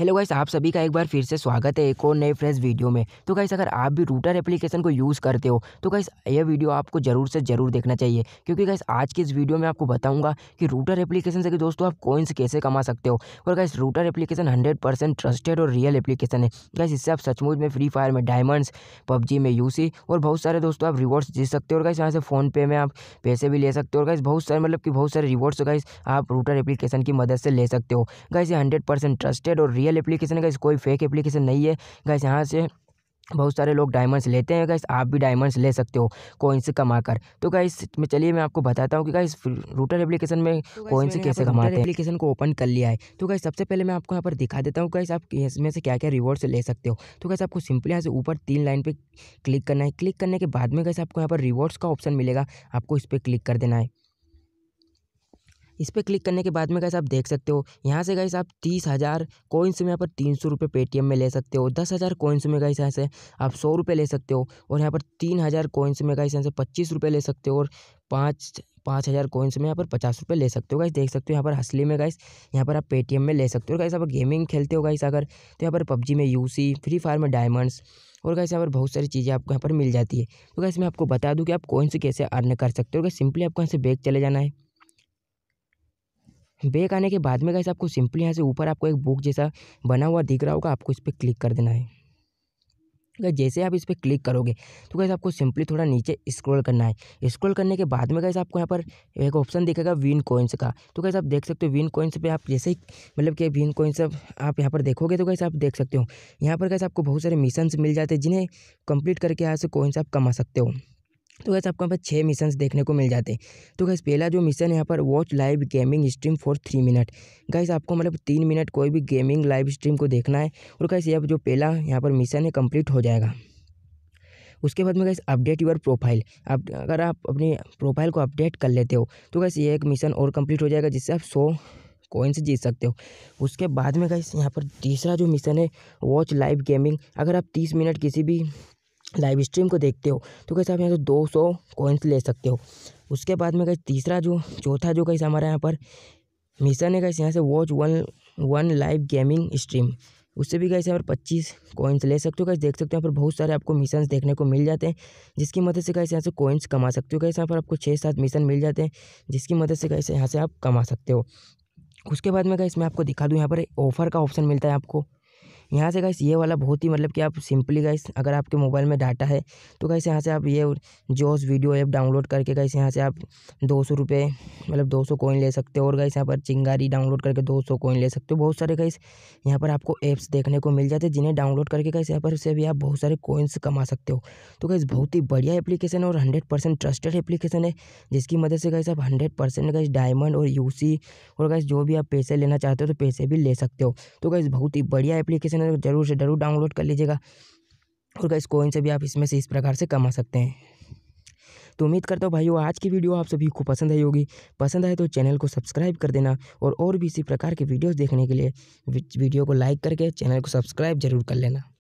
hello guys आप सभी का एक बार फिर से स्वागत है एक और नए फ्रेश वीडियो में तो गाइस अगर आप भी रूटर एप्लीकेशन को यूज़ करते हो तो गाइस यह वीडियो आपको ज़रूर से ज़रूर देखना चाहिए क्योंकि गाइस आज की इस वीडियो में आपको बताऊंगा कि रूटर एप्लीकेशन से कि दोस्तों आप कोइंस कैसे कमा सकते हो और guys router application hundred trusted और रियल एप्लीकेशन है गाइस इससे आप सचमुच में फ्री फायर में डायमंड्स पबजी में यूसी और बहुत सारे दोस्तों आप रिवॉर्ड्स जीत सकते हो और गाइस यहाँ से फ़ोनपे में आप पैसे भी ले सकते हो और गाइस बहुत सारे मतलब कि बहुत सारे रिवॉर्ड्स गाइस आप रूटर एप्लीकेशन की मदद से ले सकते हो गाइस ये हंड्रेड ट्रस्टेड और रियल रियल एप्लीकेशन है गैस कोई फेक एप्लीकेशन नहीं है गैस यहाँ से बहुत सारे लोग डायमंड्स लेते हैं गैस आप भी डायमंड्स ले सकते हो कोइंस कमा कर तो गैस मैं चलिए मैं आपको बताता हूँ कि गैस रूटर एप्लीकेशन में तो कोइंस कैसे कमाते हैं एप्लीकेशन को ओपन कर लिया है तो गैस सबसे पहले मैं आपको यहाँ पर दिखा देता हूँ गैस आप इसमें से क्या क्या रिवॉर्ड्स ले सकते हो तो गैस आपको सिंपली यहाँ से ऊपर तीन लाइन पर क्लिक करना है क्लिक करने के बाद में गैस आपको यहाँ पर रिवॉर्ड्स का ऑप्शन मिलेगा आपको इस पर क्लिक कर देना है इस पर क्लिक करने के बाद में कैसे आप देख सकते हो यहाँ से गैस आप तीस हज़ार कोइंस में यहाँ पर तीन सौ रुपये पेटीएम में ले सकते हो दस हज़ार कोइंस में गैस यहाँ से आप सौ रुपये ले सकते हो और यहाँ पर तीन हज़ार कोइंस में गैस यहाँ से पच्चीस रुपये ले सकते हो और पाँच पाँच हज़ार कोइंस में यहाँ पर पचास रुपये ले सकते हो गाइस देख सकते हो यहाँ पर हसली में गाइस यहाँ पर आप पेटीएम में ले सकते हो गाइस आप गेमिंग खेलते हो गाइस अगर तो यहाँ पर पबजी में यूसी फ्री फायर में डायमंड्स और कैसे यहाँ पर बहुत सारी चीज़ें आपको यहाँ पर मिल जाती है तो कैसे मैं आपको बता दूँ कि आप कोइंस कैसे अर्न कर सकते हो सिंपली आपको यहाँ से बैग चले जाना है बैक आने के बाद में कैसे आपको सिंपली यहाँ से ऊपर आपको एक बुक जैसा बना हुआ दिख रहा होगा आपको इस पर क्लिक कर देना है अगर जैसे आप इस पर क्लिक करोगे तो कैसे आपको सिंपली थोड़ा नीचे स्क्रॉल करना है स्क्रॉल करने के बाद में कैसे आपको यहाँ पर एक ऑप्शन दिखेगा विन कोइंस का तो कैसे आप देख सकते हो विन कोइंस पे आप जैसे ही मतलब कि विन कोइंस आप यहाँ पर देखोगे तो कैसे आप देख सकते हो यहाँ पर कैसे आपको बहुत सारे मिशन मिल जाते हैं जिन्हें कंप्लीट करके यहाँ से कोइंस आप कमा सकते हो तो वैसे आपको यहाँ पर छः मिशन देखने को मिल जाते हैं तो गैस पहला जो मिशन है यहाँ पर watch live gaming stream for three minute guys आपको मतलब तीन मिनट कोई भी गेमिंग लाइव स्ट्रीम को देखना है और गैस ये जो पहला यहाँ पर मिशन है कंप्लीट हो जाएगा उसके बाद में गैस अपडेट यूर प्रोफाइल अब अगर आप अपनी प्रोफाइल को अपडेट कर लेते हो तो गैस ये एक मिशन और कम्प्लीट हो जाएगा जिससे आप सौ कोइंस जीत सकते हो उसके बाद में गैस यहाँ पर तीसरा जो मिशन है वॉच लाइव गेमिंग अगर आप तीस मिनट किसी भी लाइव स्ट्रीम को देखते हो तो कैसे आप यहाँ से दो सौ कोइंस ले सकते हो उसके बाद में कैसे तीसरा जो चौथा जो कैसे हमारे यहाँ पर मिशन है कैसे यहाँ से watch one one live gaming stream उससे भी कैसे यहाँ पर पच्चीस कोइंस ले सकते हो कैसे देख सकते हो यहाँ पर बहुत सारे आपको मिशन देखने को मिल जाते हैं जिसकी मदद से कैसे यहाँ से कॉइन्स कमा सकते हो कैसे यहाँ पर आपको छः सात मिशन मिल जाते हैं जिसकी मदद से कैसे यहाँ से आप कमा सकते हो उसके बाद में कैसे मैं आपको दिखा दूँ यहाँ पर ऑफर का ऑप्शन मिलता है आपको यहाँ से गाइस ये वाला बहुत ही मतलब कि आप सिंपली गाइस अगर आपके मोबाइल में डाटा है तो गाइस यहाँ से आप ये जोस वीडियो ऐप डाउनलोड करके गाइस यहाँ से आप दो सौ रुपये मतलब दो सौ कोइन ले सकते हो और गाइस यहाँ पर चिंगारी डाउनलोड करके दो सौ कोइन ले सकते हो बहुत सारे गाइस यहाँ पर आपको ऐप्स देखने को मिल जाते हैं जिन्हें डाउनलोड करके गाइस यहाँ पर उसे भी आप बहुत सारे कोइन्स कमा सकते हो तो गाइस बहुत ही बढ़िया एप्लीकेशन और हंड्रेड परसेंट ट्रस्टेड एप्लीकेशन है जिसकी मदद से गाइस आप हंड्रेड परसेंट डायमंड और यू और गाइस जो भी आप पैसे लेना चाहते हो तो पैसे भी ले सकते हो तो गाइस बहुत ही बढ़िया एप्लीकेशन एप्लीकेशन है तो ज़रूर से ज़रूर डाउनलोड कर लीजिएगा और इस कोइन से भी आप इसमें से इस प्रकार से कमा सकते हैं तो उम्मीद करता हूँ भाइयों आज की वीडियो आप सभी को पसंद आई होगी पसंद आए तो चैनल को सब्सक्राइब कर देना और और भी इसी प्रकार के वीडियोस देखने के लिए वीडियो को लाइक करके चैनल को सब्सक्राइब जरूर कर लेना